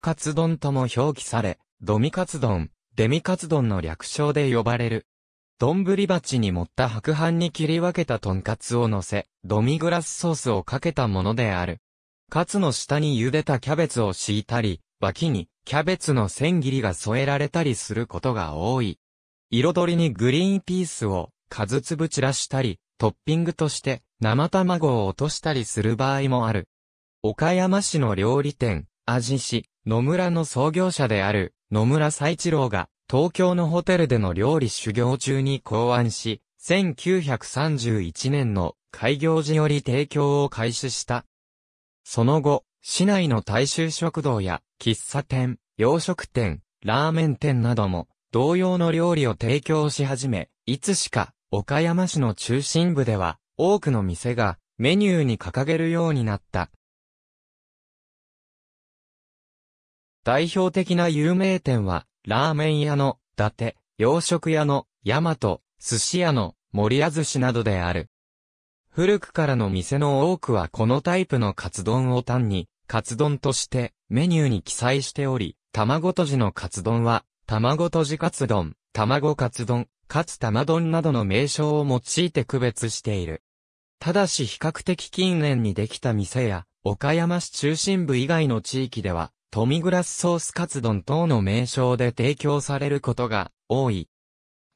カツ丼とも表記され、ドミカツ丼、デミカツ丼の略称で呼ばれる。丼鉢に盛った白飯に切り分けたトンカツを乗せ、ドミグラスソースをかけたものである。カツの下に茹でたキャベツを敷いたり、脇にキャベツの千切りが添えられたりすることが多い。彩りにグリーンピースをつぶ散らしたり、トッピングとして生卵を落としたりする場合もある。岡山市の料理店、味し、野村の創業者である野村斎一郎が東京のホテルでの料理修行中に考案し、1931年の開業時より提供を開始した。その後、市内の大衆食堂や喫茶店、洋食店、ラーメン店なども同様の料理を提供し始め、いつしか岡山市の中心部では多くの店がメニューに掲げるようになった。代表的な有名店は、ラーメン屋の、伊達、洋食屋の、大和、寿司屋の、森屋寿司などである。古くからの店の多くはこのタイプのカツ丼を単に、カツ丼としてメニューに記載しており、卵とじのカツ丼は、卵とじカツ丼、卵カツ丼、カツ玉丼などの名称を用いて区別している。ただし比較的近年にできた店や、岡山市中心部以外の地域では、トミグラスソースカツ丼等の名称で提供されることが多い。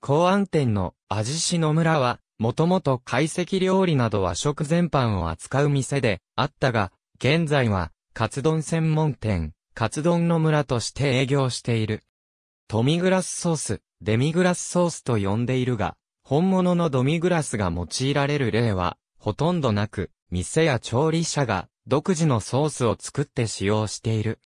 公安店の味しの村は、もともと懐石料理など和食全般を扱う店であったが、現在は、カツ丼専門店、カツ丼の村として営業している。トミグラスソース、デミグラスソースと呼んでいるが、本物のドミグラスが用いられる例は、ほとんどなく、店や調理者が独自のソースを作って使用している。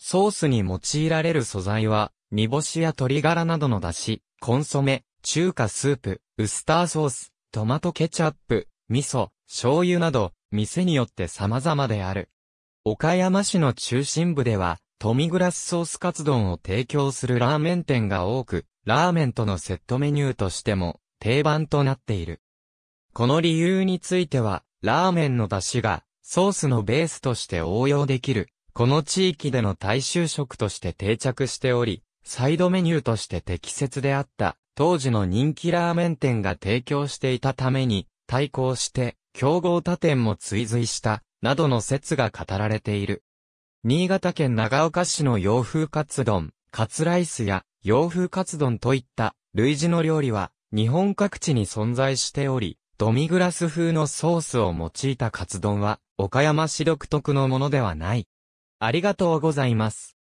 ソースに用いられる素材は、煮干しや鶏ガラなどの出汁、コンソメ、中華スープ、ウスターソース、トマトケチャップ、味噌、醤油など、店によって様々である。岡山市の中心部では、富グラスソースカツ丼を提供するラーメン店が多く、ラーメンとのセットメニューとしても定番となっている。この理由については、ラーメンの出汁がソースのベースとして応用できるこの地域での大衆食として定着しており、サイドメニューとして適切であった、当時の人気ラーメン店が提供していたために、対抗して、競合他店も追随した、などの説が語られている。新潟県長岡市の洋風カツ丼、カツライスや洋風カツ丼といった類似の料理は日本各地に存在しており、ドミグラス風のソースを用いたカツ丼は岡山市独特のものではない。ありがとうございます。